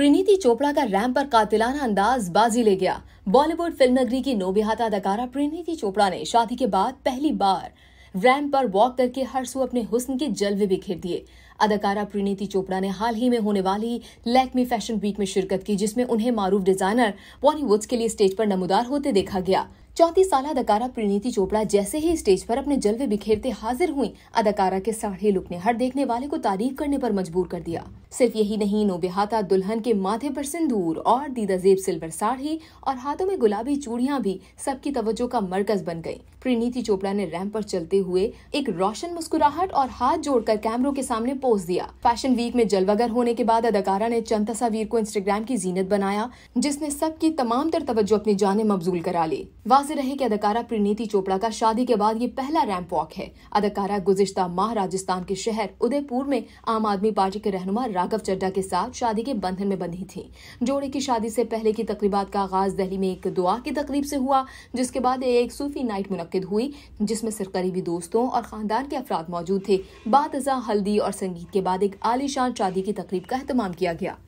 प्रीनीति चोपड़ा का रैंप पर कातिलाना अंदाज बाजी ले गया बॉलीवुड फिल्म नगरी की नोबिहाता अदाकारा प्रीनीति चोपड़ा ने शादी के बाद पहली बार रैंप पर वॉक करके हर सू अपने हुस्न के जलवे बिखेर दिए अदाकारा प्रीनीति चोपड़ा ने हाल ही में होने वाली लैकमी फैशन वीक में शिरकत की जिसमें उन्हें मारूफ डिजाइनर बॉलीवुड्स के लिए स्टेज पर नमोदार होते देखा गया चौंतीस साल अदाकारा प्रीनीति चोपड़ा जैसे ही स्टेज पर अपने जलवे बिखेरते हाजिर हुई अदाकारा के साढ़े लुक ने हर देखने वाले को तारीफ करने पर मजबूर कर दिया सिर्फ यही नहीं नोबेहाता दुल्हन के माथे पर सिंदूर और दीदा जेब सिल्वर साड़ी और हाथों में गुलाबी चूड़ियां भी सबकी तवज्जो का मरकज बन गयी प्रीनीति चोपड़ा ने रैंप पर चलते हुए एक रोशन मुस्कुराहट और हाथ जोड़कर कैमरों के सामने पोज दिया फैशन वीक में जलवागर होने के बाद अदाकारा ने चंद तस्वीर को इंस्टाग्राम की जीनत बनाया जिसने सबकी तमाम तर तवज्जो अपनी जाने मबजूल करा ली वाजे रहे कि अदाकारा प्रीनीति चोपड़ा का शादी के बाद ये पहला रैंप वॉक है अदाकारा गुजश्ता माह राजस्थान के शहर उदयपुर में आम आदमी पार्टी के रहनुमा राघव चड्डा के साथ शादी के बंधन में बंधी थी जोड़े की शादी से पहले की तकरीबा का आगाज दहली में एक दुआ की तकरीब से हुआ जिसके बाद एक सूफी नाइट मुनद हुई जिसमें सिर्फ करीबी दोस्तों और खानदान के अफराद मौजूद थे बाद हल्दी और संगीत के बाद एक आलिशान शादी की तकरीब का अहतमाम किया गया